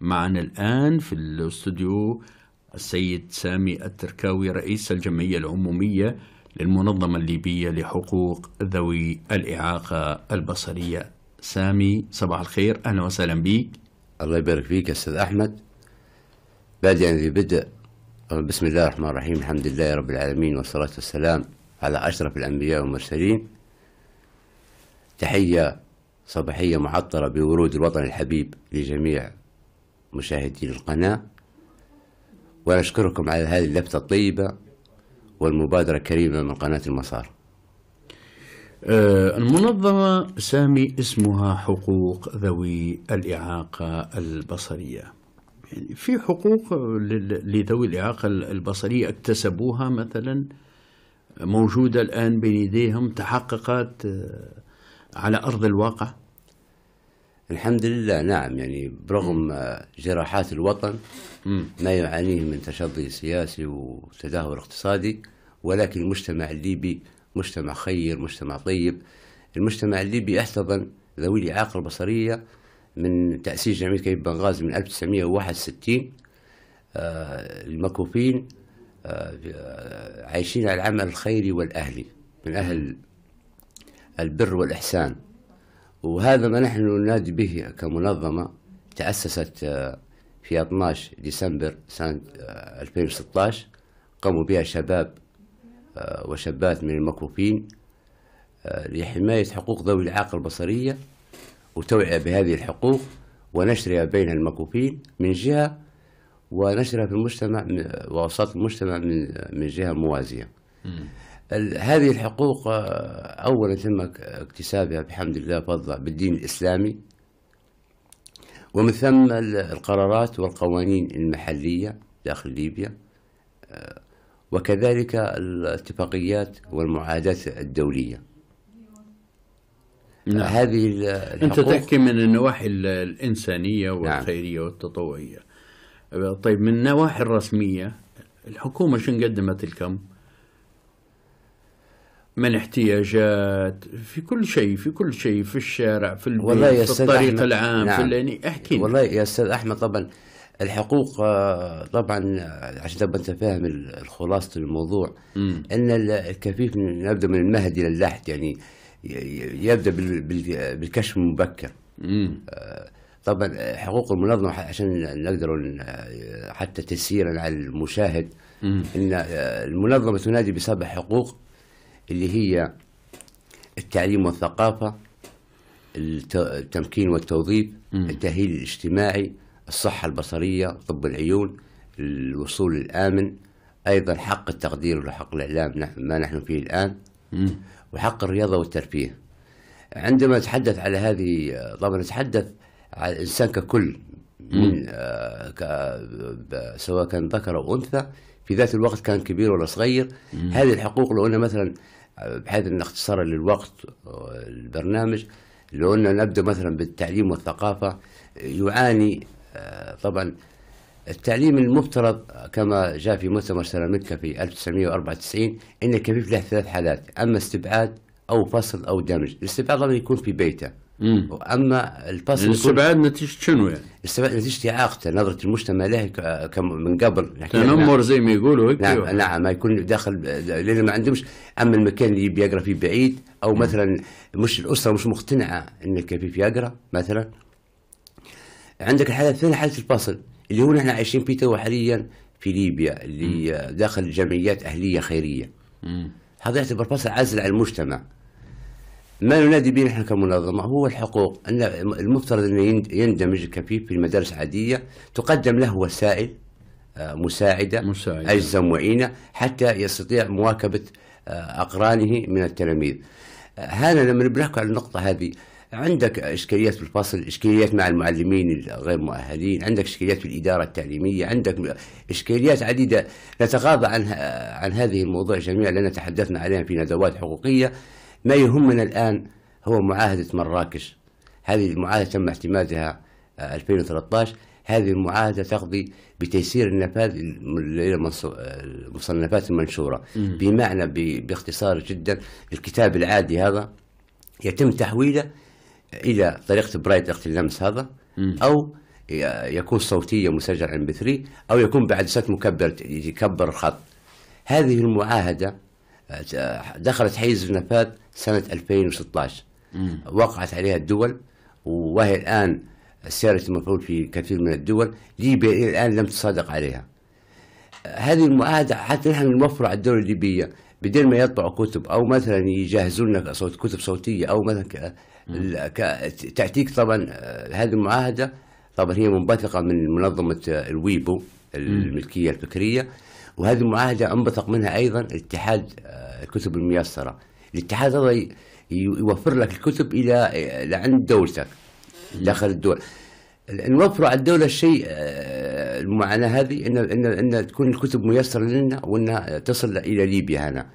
معنا الآن في الاستوديو السيد سامي التركاوي رئيس الجمعية العمومية للمنظمة الليبية لحقوق ذوي الإعاقة البصرية سامي صباح الخير أهلا وسهلا بك الله يبارك فيك أستاذ أحمد بادئا بدء بسم الله الرحمن الرحيم الحمد لله رب العالمين والصلاة والسلام على أشرف الأنبياء والمرسلين تحية صباحية معطرة بورود الوطن الحبيب لجميع مشاهدي القناة وأشكركم على هذه اللفتة الطيبة والمبادرة الكريمة من قناة المسار آه، المنظمة سامي اسمها حقوق ذوي الإعاقة البصرية يعني في حقوق لذوي الإعاقة البصرية اكتسبوها مثلا موجودة الآن بين يديهم تحققت آه، على أرض الواقع الحمد لله نعم يعني برغم جراحات الوطن ما يعانيه من تشظي سياسي وتدهور اقتصادي ولكن المجتمع الليبي مجتمع خير مجتمع طيب المجتمع الليبي احتضن ذوي الإعاقة البصرية من تأسيس جمعية كيف بنغازي من 1961 آه، المكوفين آه، عايشين على العمل الخيري والأهلي من أهل البر والإحسان وهذا ما نحن ننادي به كمنظمة تأسست آه، في 12 ديسمبر سنة 2016 آه، قاموا بها شباب آه، وشابات من المكوفين لحماية حقوق ذوي الإعاقة البصرية وتوعية بهذه الحقوق ونشرها بين المكوفين من جهة ونشرها في المجتمع وأوساط المجتمع من من جهة موازية. هذه الحقوق آه، أولا تم اكتسابها بحمد الله فضل بالدين الإسلامي ومن ثم القرارات والقوانين المحلية داخل ليبيا آه، وكذلك الاتفاقيات والمعاهدات الدولية نعم. هذه الحقوق أنت تحكي من النواحي الإنسانية نعم. والخيرية نعم. والتطوعية طيب من النواحي الرسمية الحكومة شن قدمت لكم؟ من احتياجات في كل شيء في كل شيء في الشارع في البيت والله يا في الطريق أحمد العام نعم. في يعني احكي والله يا استاذ احمد طبعا الحقوق آه، طبعا آه، عشان تبقى انت فاهم خلاصه الموضوع م. ان الكفيف يبدا من المهد الى اللحد يعني يبدا بالكشف المبكر آه، طبعا حقوق المنظمه عشان نقدر حتى تسييرا على المشاهد م. ان المنظمه تنادي بسبع حقوق اللي هي التعليم والثقافة التمكين والتوظيف التأهيل الاجتماعي الصحة البصرية طب العيون الوصول الآمن أيضا حق التقدير وحق الإعلام ما نحن فيه الآن وحق الرياضة والترفيه عندما نتحدث على هذه طبعا نتحدث على الإنسان ككل من آه، سواء كان ذكر أو أنثى في ذات الوقت كان كبير ولا صغير مم. هذه الحقوق لو قلنا مثلا بحيث ان اختصارا للوقت البرنامج لو قلنا نبدا مثلا بالتعليم والثقافه يعاني آه، طبعا التعليم المفترض كما جاء في مؤتمر سيراميكا في 1994 ان الكفيف له ثلاث حالات اما استبعاد او فصل او دمج، الاستبعاد طبعا يكون في بيته واما الفصل يعني الاستبعاد نتيجه شنو يعني؟ الاستبعاد نتيجه اعاقته نظره المجتمع له من قبل تنمر يعني زي ما يقولوا هيك نعم, أيوة. نعم ما يكون داخل لان ما عندهمش اما المكان اللي بيقرا فيه بعيد او مثلا مش الاسره مش مقتنعه انك يقرا مثلا عندك الحاله الثانيه حاله الفصل اللي هو نحن عايشين فيه تو حاليا في ليبيا اللي مم. داخل جمعيات اهليه خيريه هذا يعتبر فصل عازل عن المجتمع ما ننادي به نحن كمنظمه هو الحقوق ان المفترض انه يندمج الكفيف في المدارس العاديه تقدم له وسائل آه، مساعده, مساعدة. اجزم معينه حتى يستطيع مواكبه آه، اقرانه من التلاميذ. آه، هذا لما بنحكي على النقطه هذه عندك اشكاليات في الفصل، اشكاليات مع المعلمين الغير مؤهلين، عندك اشكاليات في الاداره التعليميه، عندك اشكاليات عديده نتغاضى عن عن هذه الموضوع جميعا لان تحدثنا عليها في ندوات حقوقيه ما يهمنا الآن هو معاهدة مراكش هذه المعاهدة تم اعتمادها 2013 آه، هذه المعاهدة تقضي بتيسير النفاذ المصنفات آه، المنشورة بمعنى باختصار جدا الكتاب العادي هذا يتم تحويله إلى طريقة برايت اخت اللمس هذا أو يكون صوتية مسجل عن بثري 3 أو يكون بعدسات مكبر يكبر الخط هذه المعاهدة آه، دخلت حيز النفاذ سنة 2016 وقعت عليها الدول وهي الآن سيارة المفعول في كثير من الدول ليبيا إلى الآن لم تصادق عليها هذه المعاهدة حتى نحن نوفر على الدولة الليبية بدل ما يطبعوا كتب أو مثلا يجهزوا لنا صوت كتب صوتية أو مثلا ك... ك... تأتيك طبعا آه، هذه المعاهدة طبعا هي منبثقة من منظمة آه، الويبو الملكية الفكرية وهذه المعاهدة أنبثق منها أيضا اتحاد آه، الكتب الميسرة الاتحاد هذا يوفر لك الكتب الى لعند دولتك داخل الدول نوفر على الدوله الشيء آه، المعاناه هذه ان ان ان تكون الكتب ميسره لنا وانها تصل الى ليبيا هنا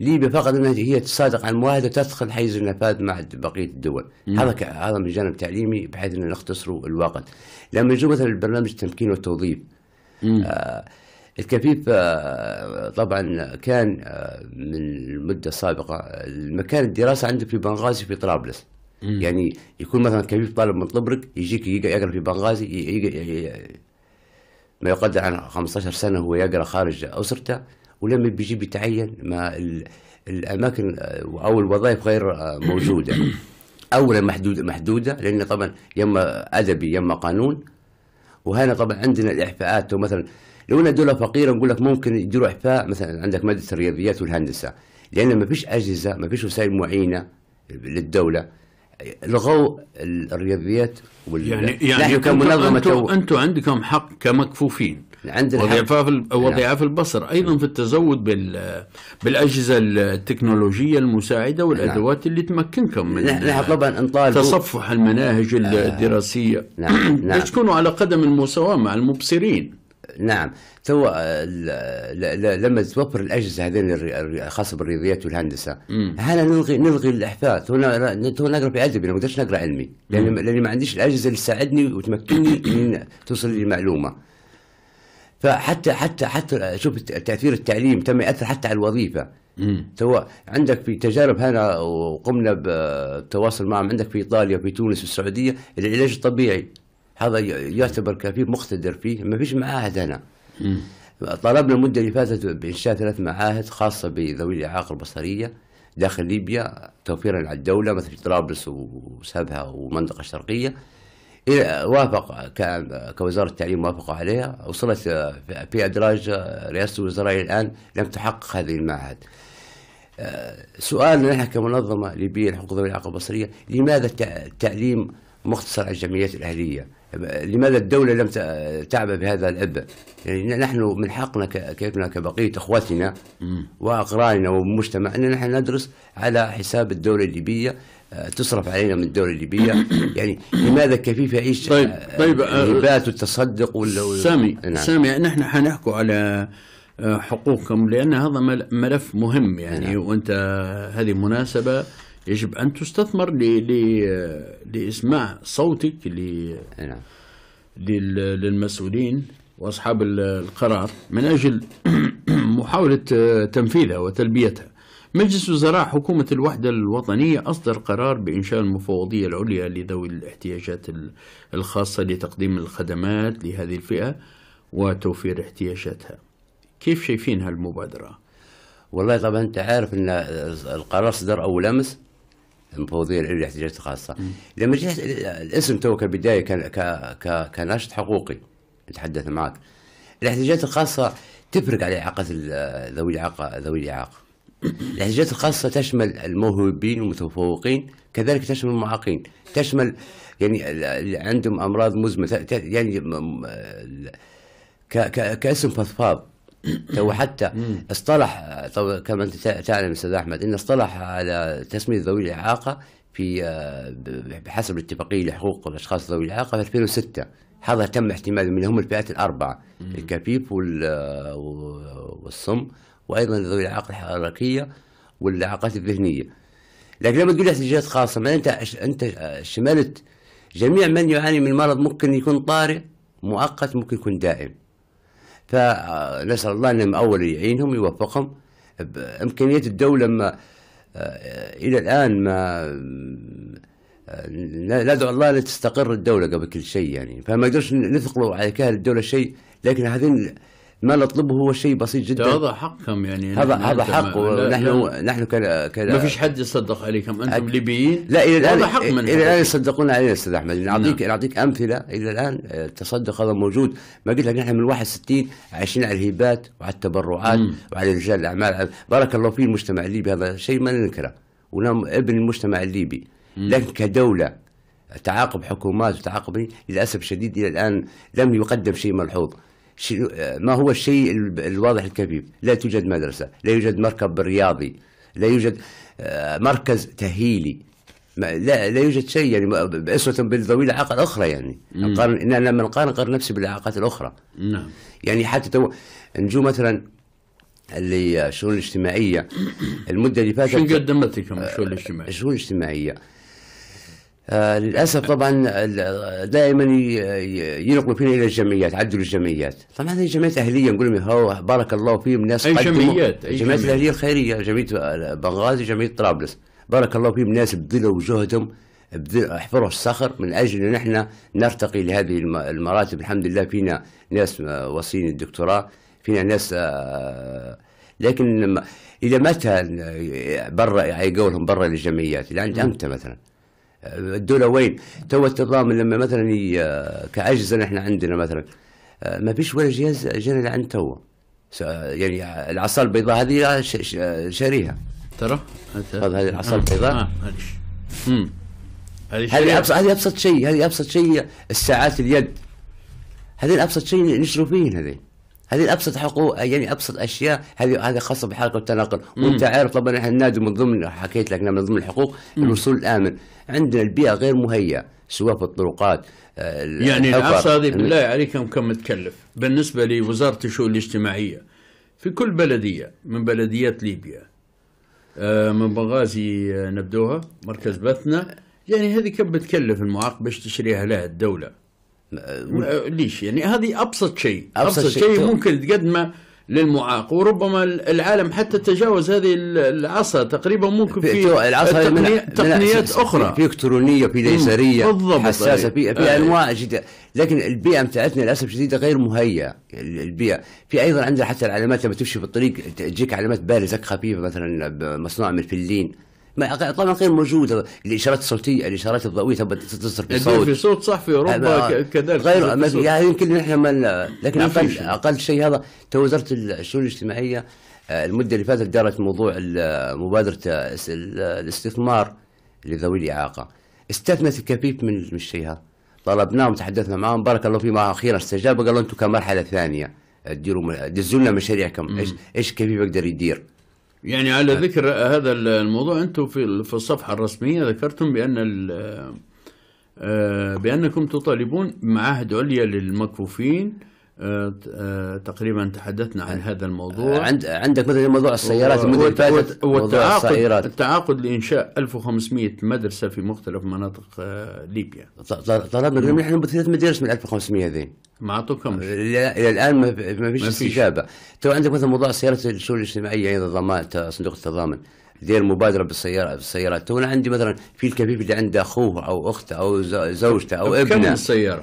ليبيا فقط انها هي تصادق عن المواهب تدخل حيز النفاذ مع بقيه الدول هذا هذا من جانب تعليمي بحيث ان نختصر الوقت لما نجي مثلا البرنامج التمكين والتوظيف آه الكفيف آه، طبعا آه، كان آه، من المده السابقه المكان الدراسه عنده في بنغازي في طرابلس مم. يعني يكون مثلا كفيف طالب من طبرق يجيك يقرا في بنغازي ما يقدر عن 15 سنه هو يقرا خارج اسرته ولما بيجي بيتعين ما الاماكن او الوظائف غير موجوده اولا محدوده محدوده لان طبعا يما ادبي يما قانون وهنا طبعا عندنا الاحفاءات ومثلا لو ان الدوله فقيره نقول لك ممكن يديروا احفاء مثلا عندك ماده الرياضيات والهندسه لان ما فيش اجهزه ما فيش وسائل معينه للدوله لغوا الرياضيات وال... يعني يعني كمنظمه منظمه انتم أنتو عندكم حق كمكفوفين عند وظيفه في في البصر ايضا في التزود بال بالاجهزه التكنولوجيه المساعده والادوات نعم. اللي تمكنكم من نحن طبعا انطالب تصفح المناهج آه، الدراسيه نعم. نعم. تكونوا على قدم المساواه مع المبصرين نعم تو آه، لما توفر الاجهزه هذين الخاصه بالرياضيات والهندسه هنا نلغي نلغي الاحفاد هنا تو نقرا في ادبي ما نقدرش نقرا علمي لان لاني ما عنديش الاجهزه اللي تساعدني وتمكنني من توصل لي المعلومه فحتى حتى حتى شوف تاثير التعليم تم ياثر حتى على الوظيفه سواء عندك في تجارب هنا وقمنا بالتواصل معهم عندك في ايطاليا في تونس والسعوديه العلاج الطبيعي هذا يعتبر كفيف مقتدر فيه ما فيش معاهد هنا طلبنا المده اللي فاتت بانشاء ثلاث معاهد خاصه بذوي الاعاقه البصريه داخل ليبيا توفيرا على الدوله مثل طرابلس وسبها والمنطقه الشرقيه وافق كوزاره التعليم وافقوا عليها وصلت في ادراج رئاسه الوزراء الان لم تحقق هذه المعهد. آه، سؤالنا نحن كمنظمه ليبيه لحقوق ذوي الاعاقه البصريه لماذا التعليم مختصر على الجمعيات الاهليه؟ لماذا الدولة لم تعبأ بهذا الأب يعني نحن من حقنا كيفنا كبقية أخواتنا وأقراننا أن نحن ندرس على حساب الدولة الليبية آه، تصرف علينا من الدولة الليبية يعني لماذا كفيف يعيش طيب طيب آه، الهبات والتصدق سامي نعم. سامي نحن حنحكوا على آه، حقوقكم لأن هذا ملف مهم يعني نعم. وأنت هذه مناسبة يجب أن تستثمر ل لإسماع صوتك ل نعم. للمسؤولين وأصحاب القرار من أجل محاولة آه، تنفيذها وتلبيتها مجلس وزراء حكومة الوحدة الوطنية أصدر قرار بإنشاء المفوضية العليا لذوي الاحتياجات الخاصة لتقديم الخدمات لهذه الفئة وتوفير احتياجاتها كيف شايفين هالمبادرة؟ والله طبعا أنت عارف أن القرار صدر أول أمس المفوضيه العليا الاحتياجات الخاصه لما جيت الاسم تو كبدايه كان ك كناشط حقوقي نتحدث معك الاحتياجات الخاصه تفرق على اعاقه ذوي الاعاقه ذوي الاعاقه الاحتياجات الخاصه تشمل الموهوبين والمتفوقين كذلك تشمل المعاقين تشمل يعني اللي عندهم امراض مزمنه يعني كاسم فضفاض تو حتى اصطلح كما انت تعلم استاذ احمد ان اصطلح على تسميه ذوي الاعاقه في آه، بحسب الاتفاقيه لحقوق الاشخاص ذوي الاعاقه في 2006 هذا تم احتماله من هم الفئات الاربعه الكفيف آه، والصم وايضا ذوي الاعاقه الحركيه والاعاقات الذهنيه لكن لما تقول احتياجات خاصه ما انت انت شملت جميع من يعاني من مرض ممكن يكون طارئ مؤقت ممكن يكون دائم فنسال الله انهم اول يعينهم يوفقهم امكانيات الدوله ما آه، الى الان ما ندعو آه، الله لتستقر الدوله قبل كل شيء يعني فما نقدرش نثقلوا على كاهل الدوله شيء لكن هذين ما نطلبه هو شيء بسيط جدا هذا حقكم يعني هذا هذا حق ونحن نحن كذا كذا ما فيش حد يصدق عليكم انتم ليبيين لا الى الان حق من الى الان يصدقون علينا استاذ احمد نعم. نعطيك نعطيك امثله الى الان التصدق آه، هذا موجود ما قلت لك نحن من 61 عايشين على الهبات وعلى التبرعات مم. وعلى رجال الاعمال بارك الله في المجتمع الليبي هذا شيء ما ننكره ولا ابن المجتمع الليبي مم. لكن كدوله تعاقب حكومات وتعاقب للاسف الشديد الى الان لم يقدم شيء ملحوظ ما هو الشيء الواضح الكبير لا توجد مدرسة لا يوجد مركب رياضي لا يوجد آه، مركز تهيلي لا لا يوجد شيء يعني اسوه بالذوي العاقه الاخرى يعني نقارن ان انا لما نقارن قارن نفسي بالاعاقات الاخرى نعم يعني حتى تو نجو مثلا اللي الشؤون الاجتماعيه المده اللي فاتت شنو قدمت لكم الشؤون الاجتماعيه؟ الشؤون الاجتماعيه آه للاسف طبعا دائما ينقلوا فينا الى الجمعيات عدلوا الجمعيات طبعا هذه جمعيات اهليه نقول لهم هو بارك الله فيهم ناس اي جمعيات اي جمعيات الاهليه الخيريه جمعيه بنغازي جمعيه طرابلس بارك الله فيهم ناس بذلوا جهدهم احفروا الصخر من اجل ان احنا نرتقي لهذه المراتب الحمد لله فينا ناس وصين الدكتوراه فينا ناس آه، لكن الى متى آه، برا قولهم برا للجمعيات الى امتى مثلا؟ الدولة وين تو التضامن لما مثلا كعجزة نحن عندنا مثلا آه، ما فيش ولا جهاز جانا لعند تو يعني العصا البيضاء هذه شاريها ترى هذه العصا البيضاء آه، هذه ابسط هذه ابسط شيء هذه ابسط شيء الساعات اليد هذه ابسط شيء نشرب فيه هذه هذه ابسط حقوق يعني ابسط اشياء هذه هذه خاصه بحركه التناقل وانت عارف طبعا احنا النادي من ضمن حكيت لك من ضمن الحقوق الوصول الامن عندنا البيئه غير مهيئه سواء في الطرقات آه، يعني العصا هذه يعني بالله عليك كم تكلف بالنسبه لوزاره الشؤون الاجتماعيه في كل بلديه من بلديات ليبيا آه، من بنغازي آه، نبدوها مركز بثنا يعني هذه كم بتكلف المعاقبه باش تشريها لها الدوله ليش يعني هذه ابسط شيء ابسط, أبسط شيء, شيء طيب. ممكن تقدمه للمعاق وربما العالم حتى تجاوز هذه العصا تقريبا ممكن في العصا تقنيات من اخرى في الكترونيه في ليزريه حساسه في في انواع جدا لكن البيئه بتاعتنا للاسف الشديد غير مهيئه البيئه في ايضا عندنا حتى العلامات لما تمشي في الطريق تجيك علامات بارزه خفيفه مثلا مصنوعه من الفلين ما طبعا غير موجوده الاشارات الصوتيه الاشارات الضوئيه تبى تصدر في الصوت في صوت صح في اوروبا كذلك غير يعني يمكن نحن ما لكن اقل اقل شيء هذا تو وزاره الشؤون الاجتماعيه آه، المده اللي فاتت دارت موضوع آه، مبادره آه، الاستثمار لذوي الاعاقه استثنت الكفيف من الشيء هذا طلبناهم تحدثنا معهم بارك الله فيما اخيرا استجاب قالوا انتم كمرحله ثانيه تديروا دزوا لنا مشاريعكم ايش ايش كيف يقدر يدير يعني على ذكر هذا الموضوع انتم في في الصفحه الرسميه ذكرتم بان آه، بانكم تطالبون معاهد عليا للمكفوفين آه، آه، تقريبا تحدثنا عن هذا الموضوع آه، عند عندك مثلا موضوع السيارات المده فاتت والتعاقد التعاقد لانشاء 1500 مدرسه في مختلف مناطق ليبيا طلبنا منهم نحن ثلاث مدارس من 1500 هذين ما اعطوكمش الى الان ما فيش استجابه تو عندك مثلا موضوع السيارات الشؤون الاجتماعيه ايضا ضمان صندوق التضامن دير مبادره بالسياره بالسيارات تو انا عندي مثلا في الكفيف اللي عنده اخوه او اخته او زوجته او ابنه كم السياره؟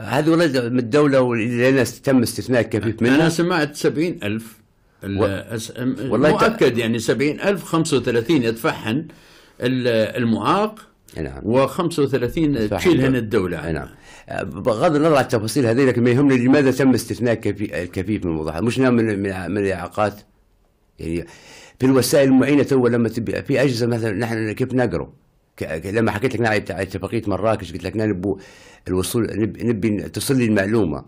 هذا ولد من الدوله لان تم استثناء كفيف منه انا سمعت 70000 و... أس... والله مؤكد ت... يعني 70000 35 يدفعهن المعاق نعم و35 تشيلهن الدوله نعم بغض النظر عن التفاصيل هذه لكن ما يهمني لماذا تم استثناء الكفيف من الموضوع مش نعم، من من الاعاقات يعني في الوسائل المعينه تو لما تبقى في اجهزه مثلا نحن كيف نقرأ لما حكيت لك بتاع اتفاقيه مراكش قلت لك نبو الوصول نبي توصل لي المعلومه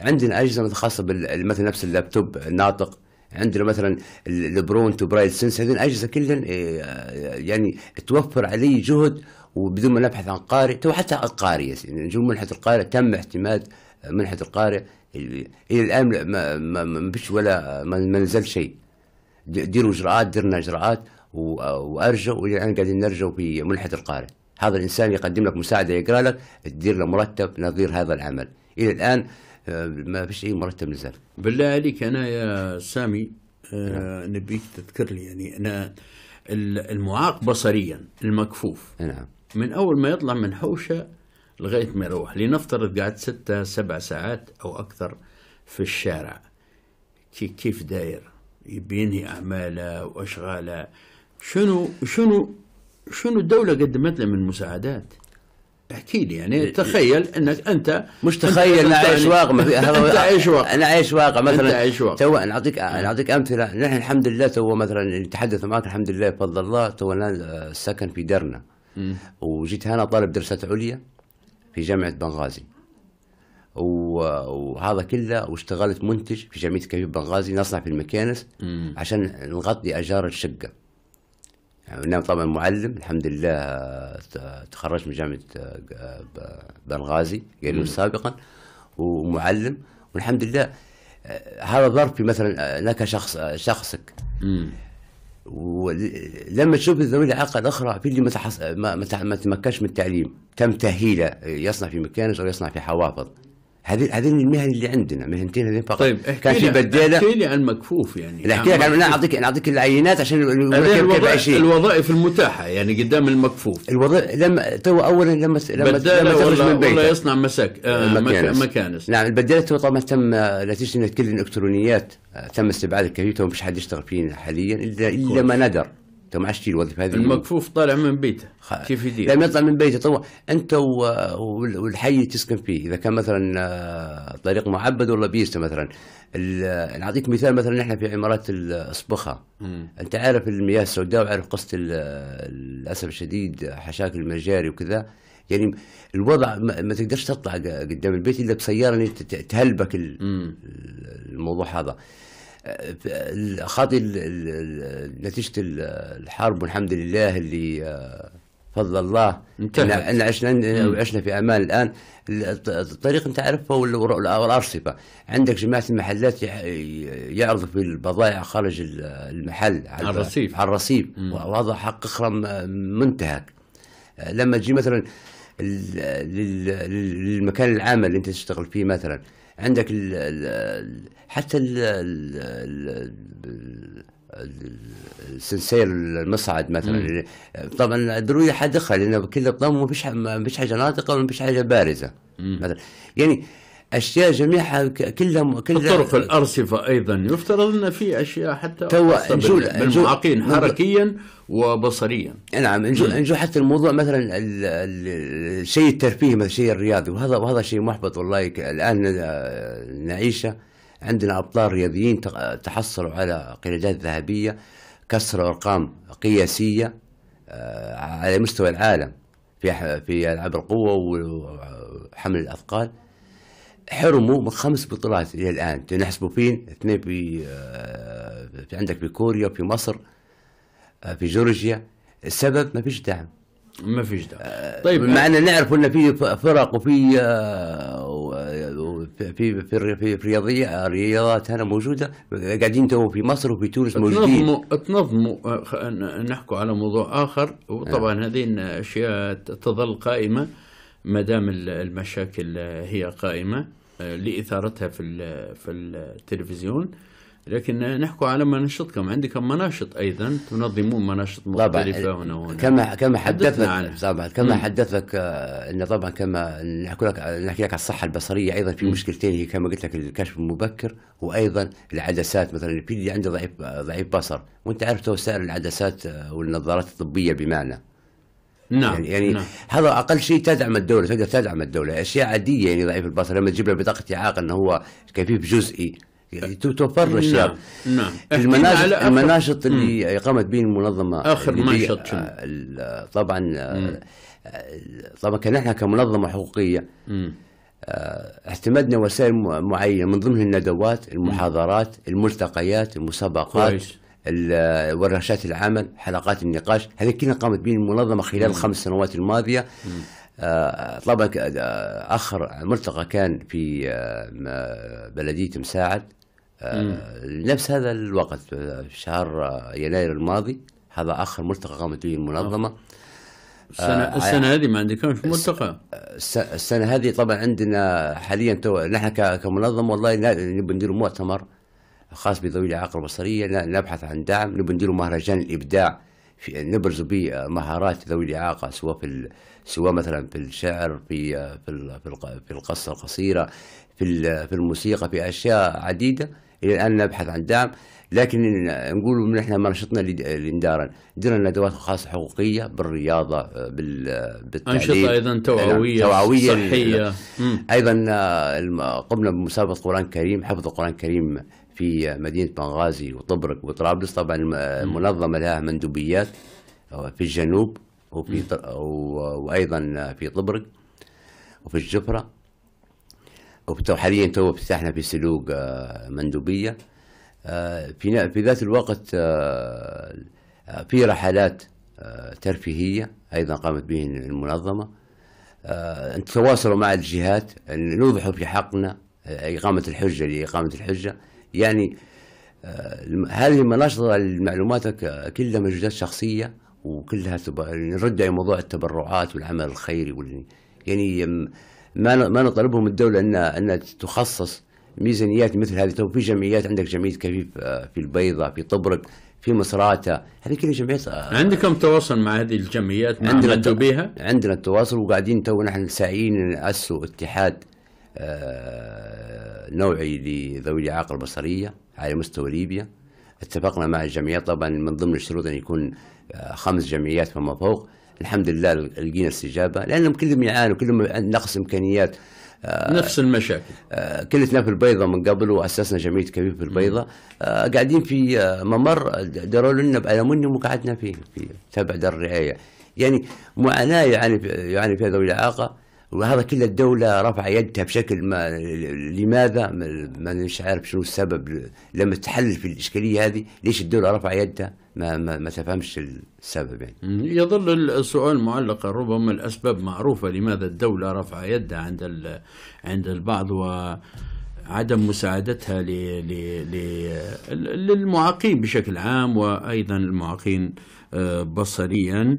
عندنا اجهزه خاصه مثلا نفس اللابتوب الناطق عندنا مثلا البرونت برايت سنس هذه الاجهزه كلها آه، يعني توفر علي جهد وبدون ما نبحث عن قارئ تو حتى القارئ يعني نجوم منحه القارئ تم اعتماد منحه القارئ الى الان ما, ما, ما فيش ولا ما نزل شيء ديروا اجراءات درنا اجراءات وارجو الان يعني قاعدين نرجو في القارئ هذا الانسان يقدم لك مساعده يقرا لك تدير له مرتب نظير هذا العمل الى الان آه، ما فيش اي مرتب نزل بالله عليك انا يا سامي آه، نعم. نبيك تذكر لي يعني انا المعاق بصريا المكفوف نعم من اول ما يطلع من حوشه لغايه ما يروح لنفترض قعد ستة سبع ساعات او اكثر في الشارع كيف داير بينهي اعماله واشغاله شنو شنو شنو الدوله قدمت له من مساعدات؟ احكي لي يعني تخيل انك انت مش تخيل انا عايش واقع انت عايش واقع انا عايش واقع مثلا انت عايش واقع تو نعطيك نعطيك امثله نحن الحمد لله تو مثلا نتحدث معك الحمد لله بفضل الله تو السكن آه، في دارنا وجيت هنا طالب دراسات عليا في جامعه بنغازي وهذا كله واشتغلت منتج في جمعيه كبير بنغازي نصنع في المكانس عشان نغطي اجار الشقه انا يعني نعم، طبعا معلم الحمد لله تخرجت من جامعه آه، بنغازي قريب سابقا ومعلم والحمد لله آه، هذا ظرفي مثلا آه، لك شخص شخصك مم. ولما تشوف ذوي الاعاقه الاخرى في اللي ما, ما, ما تمكنش من التعليم تم تاهيله يصنع في مكانش او يصنع في حوافظ هذه هذه المهن اللي عندنا مهنتين هذين فقط طيب كان في بديله احكي لي عن مكفوف يعني لا احكي لك انا اعطيك انا اعطيك العينات عشان الوظائف المتاحه يعني قدام المكفوف الوظائف لما تو اولا لما لما لما تخرج من بيتك يصنع مساك آه، مكانس. نعم البديله طبعا تم نتيجه آه، كل الالكترونيات آه، تم استبعاد الكثير تو مش حد يشتغل فيه حاليا الا الا ما ندر انت ما عادش الوظيفه هذه المكفوف طالع من بيته خ... كيف يدير؟ لما يطلع من بيته طبعا انت و... والحي اللي تسكن فيه اذا كان مثلا آه، طريق معبد ولا بيست مثلا ال... مثال مثلا احنا في عمارات الصبخه انت عارف المياه السوداء وعارف قصه للاسف الشديد حشاك المجاري وكذا يعني الوضع ما, ما تقدرش تطلع قدام البيت الا بسياره تهلبك الموضوع هذا خاطي نتيجه الحرب والحمد لله اللي آه، فضل الله ان عشنا عشنا في امان الان الطريق انت عارفه والارصفه عندك جماعه المحلات يعرضوا في البضائع خارج المحل على الرصيف على الرصيف وهذا حق اخرى منتهك لما تجي مثلا للمكان العمل اللي انت تشتغل فيه مثلا عندك ال حتى السنسير المصعد مثلا طبعا ضروري حدقها لانه كله الضم ما فيش حاجه ناطقه وما فيش حاجه بارزه مثلا يعني اشياء جميعها كلها كلها الطرق الارصفه ايضا يفترض ان في اشياء حتى تو نجو بالمعاقين حركيا وبصريا نعم نجو نجو حتى الموضوع مثلا الشيء الترفيهي مثلا الشيء الرياضي وهذا وهذا شيء محبط والله الان آه، نعيشه عندنا ابطال رياضيين تحصلوا على قيادات ذهبيه كسروا ارقام قياسيه آه، على مستوى العالم في في العاب القوه وحمل الاثقال حرموا من خمس بطولات الى الان تنحسبوا فين اثنين في آه، في عندك في كوريا في مصر آه، في جورجيا السبب ما فيش دعم ما فيش دعم آه، طيب مع ان نعرف ان في فرق وفي في في في رياضيه رياضات هنا موجوده قاعدين تو في مصر وفي تونس موجودين تنظموا نحكوا على موضوع اخر وطبعا نعم. هذه الاشياء تظل قائمه ما دام المشاكل هي قائمه لاثارتها في في التلفزيون لكن نحكوا على مناشطكم عندكم مناشط ايضا تنظمون مناشط مختلفه هنا وهنا كما كما حدثنا طبعا كما حدثتك آه، ان طبعا كما نحكي لك نحكي لك على الصحه البصريه ايضا في مشكلتين هي كما قلت لك الكشف المبكر وايضا العدسات مثلا اللي عنده ضعيف ضعيف بصر وانت عارف سعر العدسات آه، والنظارات الطبيه بمعنى نعم يعني, يعني نعم. هذا اقل شيء تدعم الدوله تقدر تدعم الدوله اشياء عاديه يعني ضعيف البصر لما تجيب له بطاقه اعاقه انه هو كفيف جزئي يعني توفر له نعم نعم المناشط المناشط اللي قامت به المنظمه اخر منشط آه، طبعا آه، طبعا كان احنا كمنظمه حقوقيه مم. آه، اعتمدنا وسائل معينه من ضمنها الندوات المحاضرات الملتقيات المسابقات كويس. ورشات العمل حلقات النقاش هذه كلها قامت به المنظمه خلال الخمس سنوات الماضيه آه، طبعا آه، اخر ملتقى كان في آه، بلديه مساعد نفس هذا الوقت في شهر يناير الماضي هذا اخر ملتقى قامت به المنظمه السنة آه السنة هذه ما في ملتقى السنة هذه طبعا عندنا حاليا تو نحن كمنظمة والله نبي ندير مؤتمر خاص بذوي الاعاقه البصريه نبحث عن دعم نبي نديروا مهرجان الابداع في نبرز به مهارات ذوي الاعاقه سواء في ال... سواء مثلا في الشعر في في ال... في القصه القصيره في ال... في الموسيقى في اشياء عديده الى الان نبحث عن دعم لكن نقول من احنا نشطنا لندارا درنا ندوات خاصه حقوقيه بالرياضه بال بالتعليم انشطه ايضا نعم، توعويه توعويه صحيه ايضا آه، قمنا بمسابقه قران كريم حفظ القران الكريم في مدينه بنغازي وطبرق وطرابلس طبعا المنظمه لها مندوبيات آه، في الجنوب وفي وايضا في طبرق وفي الجفره وحاليا تو فتحنا في سلوق آه، مندوبيه آه، في في ذات الوقت في رحلات ترفيهيه ايضا قامت به المنظمه نتواصلوا مع الجهات نوضحوا في حقنا اقامه الحجه لاقامه الحجه يعني آه، هذه المناشطة المعلومات كلها مجهودات شخصية وكلها نرد على موضوع التبرعات والعمل الخيري وال يعني ما ما نطلبه من الدولة ان انها تخصص ميزانيات مثل هذه تو في جمعيات عندك جمعية كفيف آه، في البيضة في طبرق في مصراتة هذه كلها جمعيات آه، عندكم تواصل مع هذه الجمعيات عندنا الت... بها؟ عندنا التواصل وقاعدين تو نحن ساعيين نأسسوا اتحاد نوعي لذوي الإعاقة البصرية على مستوى ليبيا اتفقنا مع الجمعيات طبعا من ضمن الشروط أن يكون آه، خمس جمعيات فما فوق الحمد لله لقينا استجابة لأنهم كلهم يعانوا كلهم نقص إمكانيات آه، نفس المشاكل آه، كلتنا في البيضة من قبل وأسسنا جمعية كبير في البيضة قاعدين في ممر داروا لنا بألمنيوم وقعدنا فيه في تبع دار الرعاية يعني معاناة يعني يعني فيها ذوي الإعاقة وهذا كل الدولة رفع يدها بشكل ما لماذا ما مش عارف شنو السبب لما تحل في الإشكالية هذه ليش الدولة رفع يدها ما, ما, ما تفهمش السبب يعني يظل السؤال معلقا ربما الأسباب معروفة لماذا الدولة رفع يدها عند عند البعض و عدم مساعدتها لـ لـ لـ للمعاقين بشكل عام وأيضا المعاقين آه، بصريا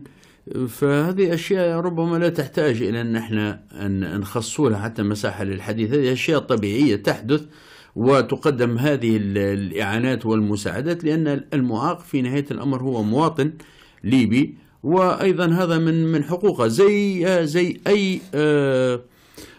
فهذه أشياء ربما لا تحتاج إلى أن احنا أن نخصوا لها حتى مساحة للحديث هذه أشياء طبيعية تحدث وتقدم هذه الإعانات والمساعدات لأن المعاق في نهاية الأمر هو مواطن ليبي وأيضا هذا من من حقوقه زي زي أي آه،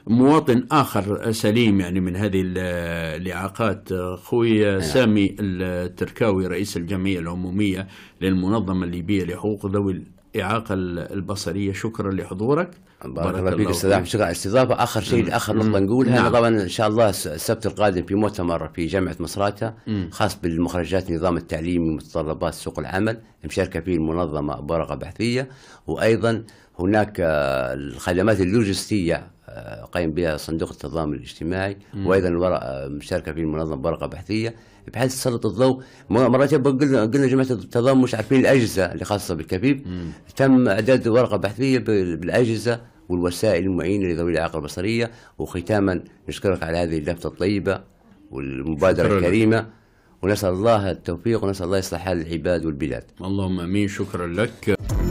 مواطن آخر سليم يعني من هذه الإعاقات خوي سامي التركاوي رئيس الجمعية العمومية للمنظمة الليبية لحقوق ذوي الإعاقة البصرية شكرا لحضورك بارك الله فيك استاذ احمد شكرا على الاستضافه اخر شيء اخر نقطه نقولها نعم. طبعا ان شاء الله السبت القادم في مؤتمر في جامعه مصراته خاص بالمخرجات نظام التعليم ومتطلبات سوق العمل مشاركه فيه المنظمه برقه بحثيه وايضا هناك آه، الخدمات اللوجستيه آه، قائم بها صندوق التضامن الاجتماعي مم. وايضا الورقه آه، مشاركه في المنظمه ورقه بحثيه بحيث تسلط الضوء مرات قلنا قلنا جماعه التضامن مش عارفين الاجهزه اللي خاصه بالكفيف مم. تم اعداد ورقه بحثيه بالاجهزه والوسائل المعينه لذوي الاعاقه البصريه وختاما نشكرك على هذه اللفته الطيبه والمبادره الكريمه ونسأل الله التوفيق ونسأل الله يصلح حال العباد والبلاد اللهم أمين شكرا لك